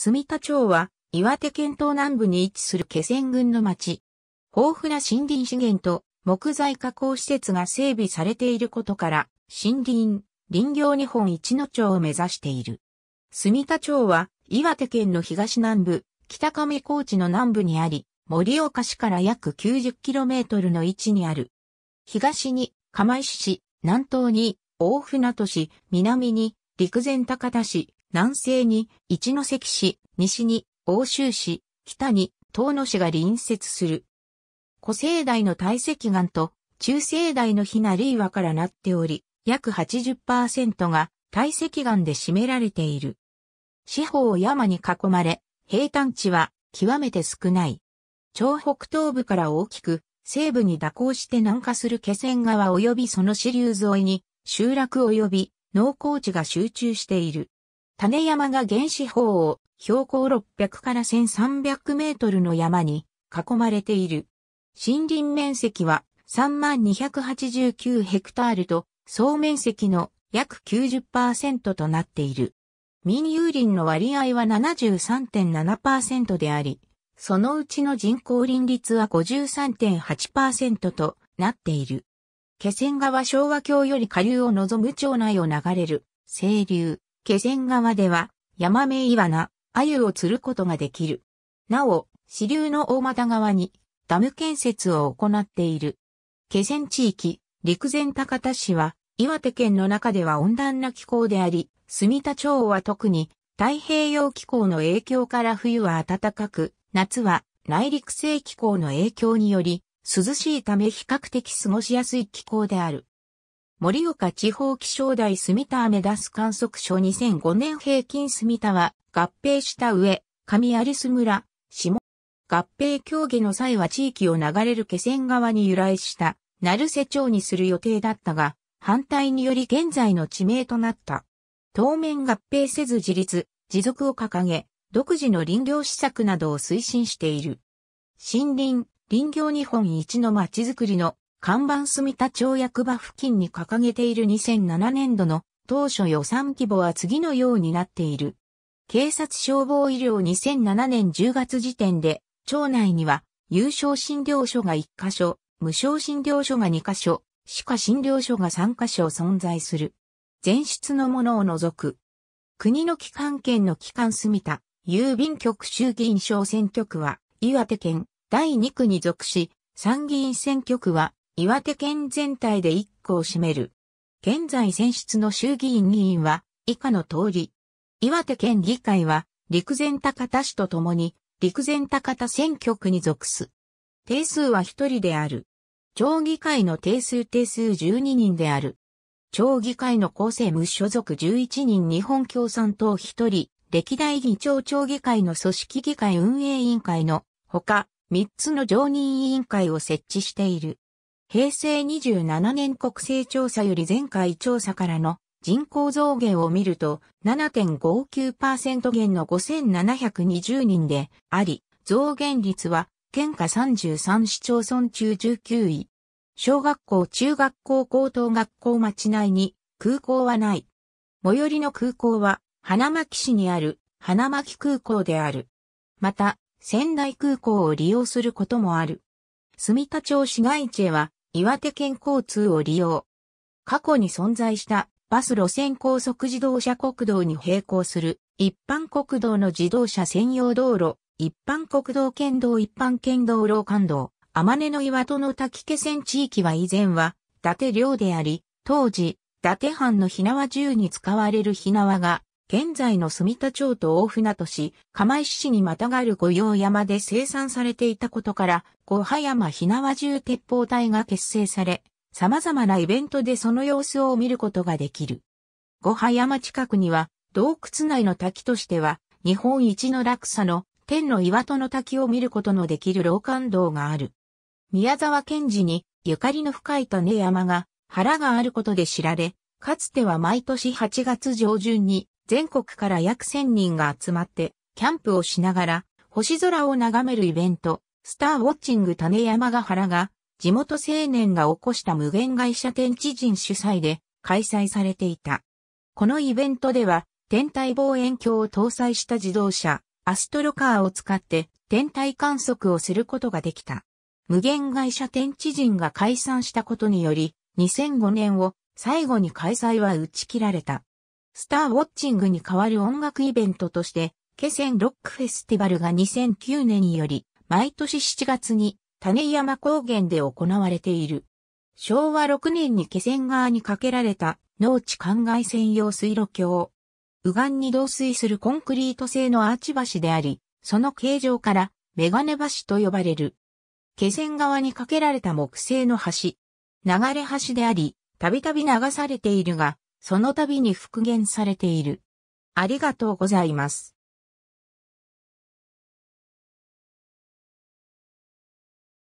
住田町は岩手県東南部に位置する気仙群の町。豊富な森林資源と木材加工施設が整備されていることから森林、林業日本一の町を目指している。住田町は岩手県の東南部、北上高地の南部にあり、盛岡市から約 90km の位置にある。東に釜石市、南東に大船渡市、南に陸前高田市、南西に一関市、西に奥州市、北に東野市が隣接する。古生代の大石岩と中生代の日なり岩からなっており、約80%が大石岩で占められている。四方を山に囲まれ、平坦地は極めて少ない。朝北東部から大きく、西部に蛇行して南下する気仙川及びその支流沿いに、集落及び農耕地が集中している。種山が原始方を標高600から1300メートルの山に囲まれている。森林面積は3289ヘクタールと総面積の約90%となっている。民有林の割合は73.7%であり、そのうちの人工林率は53.8%となっている。気仙川昭和橋より下流を望む町内を流れる清流。気仙川では、ヤマメイワナ、アユを釣ることができる。なお、支流の大股側に、ダム建設を行っている。気仙地域、陸前高田市は、岩手県の中では温暖な気候であり、住田町は特に、太平洋気候の影響から冬は暖かく、夏は内陸性気候の影響により、涼しいため比較的過ごしやすい気候である。森岡地方気象台住田目出す観測所2005年平均住田は合併した上、上有栖村、下、合併協議の際は地域を流れる気仙川に由来した成瀬町にする予定だったが、反対により現在の地名となった。当面合併せず自立、持続を掲げ、独自の林業施策などを推進している。森林、林業日本一のまちづくりの看板住田町役場付近に掲げている2007年度の当初予算規模は次のようになっている。警察消防医療2007年10月時点で、町内には有償診療所が1カ所、無償診療所が2カ所、歯科診療所が3カ所存在する。全室のものを除く。国の機関圏の機関住田、郵便局衆議院小選挙区は、岩手県第2区に属し、参議院選挙区は、岩手県全体で1個を占める。現在選出の衆議院議員は以下の通り。岩手県議会は陸前高田市とともに陸前高田選挙区に属す。定数は1人である。町議会の定数定数12人である。町議会の構成無所属11人日本共産党1人、歴代議長町議会の組織議会運営委員会のほか、3つの常任委員会を設置している。平成27年国勢調査より前回調査からの人口増減を見ると7.59%減の5720人であり、増減率は県下33市町村中19位。小学校、中学校、高等学校町内に空港はない。最寄りの空港は花巻市にある花巻空港である。また、仙台空港を利用することもある。住田町市街地へは岩手県交通を利用。過去に存在したバス路線高速自動車国道に並行する一般国道の自動車専用道路、一般国道県道一般県道老館道、天根の岩戸の滝気線地域は以前は伊達領であり、当時、伊達藩の火縄銃に使われる火縄が現在の住田町と大船渡市、釜石市にまたがる御用山で生産されていたことから、五葉山火縄銃鉄砲隊が結成され、様々なイベントでその様子を見ることができる。五葉山近くには、洞窟内の滝としては、日本一の落差の天の岩戸の滝を見ることのできる老館道がある。宮沢賢治にゆかりの深い種山が腹があることで知られ、かつては毎年8月上旬に全国から約1000人が集まって、キャンプをしながら、星空を眺めるイベント、スターウォッチング種山ヶ原が、地元青年が起こした無限会社天地人主催で開催されていた。このイベントでは、天体望遠鏡を搭載した自動車、アストロカーを使って天体観測をすることができた。無限会社天地人が解散したことにより、2005年を最後に開催は打ち切られた。スターウォッチングに代わる音楽イベントとして、気仙ロックフェスティバルが2009年により、毎年7月に種山高原で行われている。昭和6年に気仙川に架けられた農地灌漑専用水路橋。右岸に導水するコンクリート製のアーチ橋であり、その形状からメガネ橋と呼ばれる。気仙川に架けられた木製の橋。流れ橋であり、たびたび流されているが、その度に復元されている。ありがとうございます。